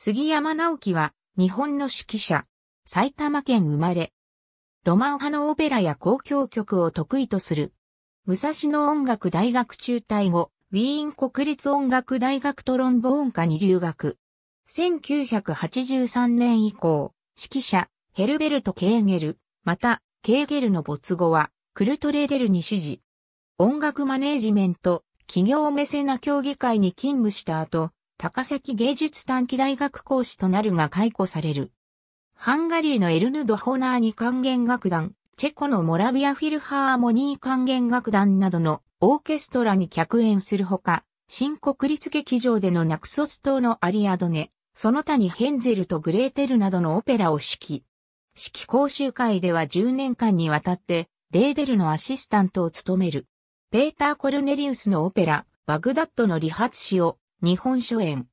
杉山直樹は、日本の指揮者、埼玉県生まれ。ロマン派のオペラや交響曲を得意とする。武蔵野音楽大学中退後、ウィーン国立音楽大学トロンボーン科に留学。1983年以降、指揮者、ヘルベルト・ケーゲル、また、ケーゲルの没後は、クルトレーデルに指示。音楽マネージメント、企業メセナ協議会に勤務した後、高崎芸術短期大学講師となるが解雇される。ハンガリーのエルヌ・ドホナーニ管弦楽団、チェコのモラビアフィルハーモニー管弦楽団などのオーケストラに客演するほか、新国立劇場でのナクソス島のアリアドネ、その他にヘンゼルとグレーテルなどのオペラを指揮。指揮講習会では10年間にわたって、レーデルのアシスタントを務める。ペーター・コルネリウスのオペラ、バグダッドの理髪師を日本書園。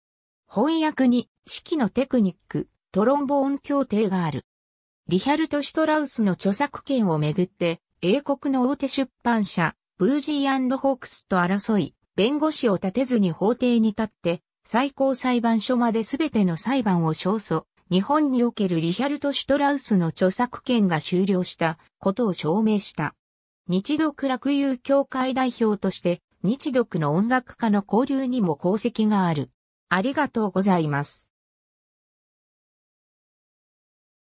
翻訳に、式のテクニック、トロンボーン協定がある。リヒャルト・シュトラウスの著作権をめぐって、英国の大手出版社、ブージーホークスと争い、弁護士を立てずに法廷に立って、最高裁判所まで全ての裁判を勝訴、日本におけるリヒャルト・シュトラウスの著作権が終了したことを証明した。日独楽友協会代表として日独の音楽家の交流にも功績がある。ありがとうございます。